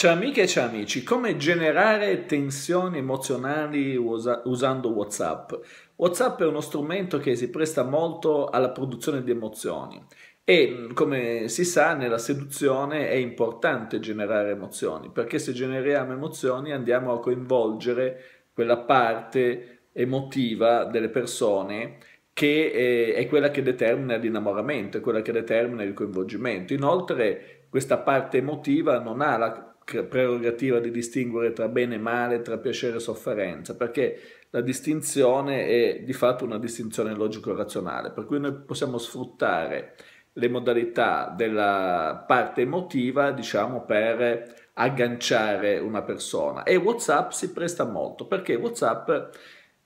Ciao amiche e ciao amici, come generare tensioni emozionali usa usando Whatsapp? Whatsapp è uno strumento che si presta molto alla produzione di emozioni e come si sa nella seduzione è importante generare emozioni perché se generiamo emozioni andiamo a coinvolgere quella parte emotiva delle persone che eh, è quella che determina l'innamoramento, è quella che determina il coinvolgimento. Inoltre questa parte emotiva non ha la prerogativa di distinguere tra bene e male, tra piacere e sofferenza, perché la distinzione è di fatto una distinzione logico-razionale, per cui noi possiamo sfruttare le modalità della parte emotiva, diciamo, per agganciare una persona. E WhatsApp si presta molto, perché WhatsApp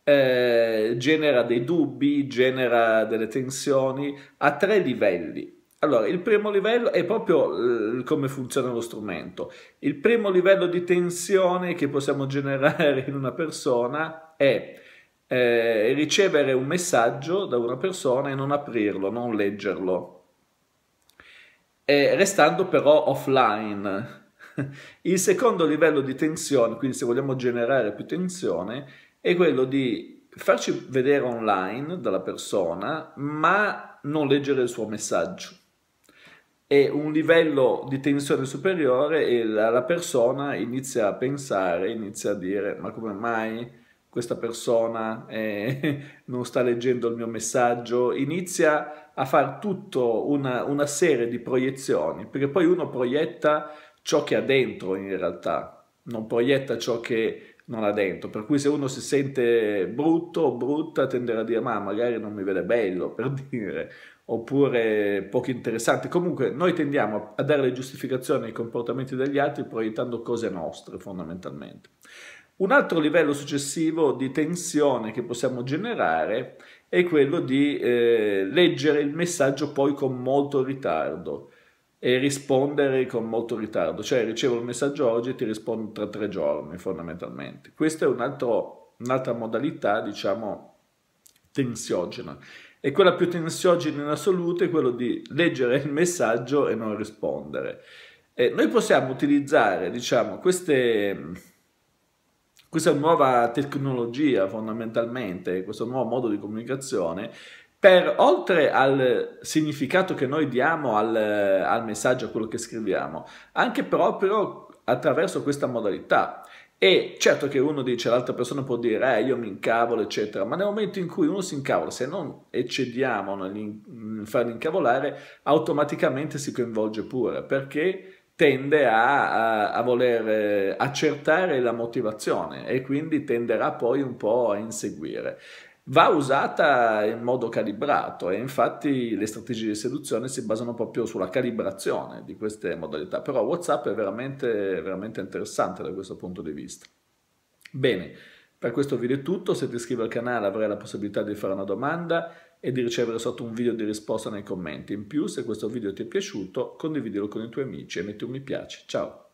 eh, genera dei dubbi, genera delle tensioni a tre livelli. Allora, il primo livello è proprio eh, come funziona lo strumento. Il primo livello di tensione che possiamo generare in una persona è eh, ricevere un messaggio da una persona e non aprirlo, non leggerlo, e restando però offline. Il secondo livello di tensione, quindi se vogliamo generare più tensione, è quello di farci vedere online dalla persona, ma non leggere il suo messaggio e un livello di tensione superiore e la, la, persona inizia a pensare, inizia a dire ma come mai questa persona eh, non sta leggendo il mio messaggio, inizia a fare tutta una, una serie di proiezioni, perché poi uno proietta ciò che ha dentro in realtà, non proietta ciò che non ha dentro, per cui se uno si sente brutto o brutta tenderà a dire ma magari non mi vede bello per dire, oppure poco interessanti. Comunque noi tendiamo a dare le giustificazioni ai comportamenti degli altri proiettando cose nostre fondamentalmente. Un altro livello successivo di tensione che possiamo generare è quello di eh, leggere il messaggio poi con molto ritardo e rispondere con molto ritardo, cioè ricevo il messaggio oggi e ti rispondo tra tre giorni fondamentalmente. Questa è un'altra un modalità, diciamo, tensiogena. E quella più tensiogena in assoluto è quello di leggere il messaggio e non rispondere. E noi possiamo utilizzare, diciamo, queste, questa nuova tecnologia fondamentalmente, questo nuovo modo di comunicazione, per oltre al significato che noi diamo al, al messaggio, a quello che scriviamo, anche proprio attraverso questa modalità. E certo che uno dice, l'altra persona può dire, eh, io mi incavolo, eccetera, ma nel momento in cui uno si incavola, se non eccediamo nel farli incavolare, automaticamente si coinvolge pure, perché tende a, a, a, voler eh, accertare la motivazione e quindi tenderà poi un po' a inseguire va usata in modo calibrato e infatti le strategie di seduzione si basano proprio sulla calibrazione di queste modalità, però WhatsApp è veramente, veramente interessante da questo punto di vista. Bene, per questo video è tutto, se ti iscrivi al canale avrai la possibilità di fare una domanda e di ricevere sotto un video di risposta nei commenti. In più, se questo video ti è piaciuto, condividilo con i tuoi amici e metti un mi piace. Ciao!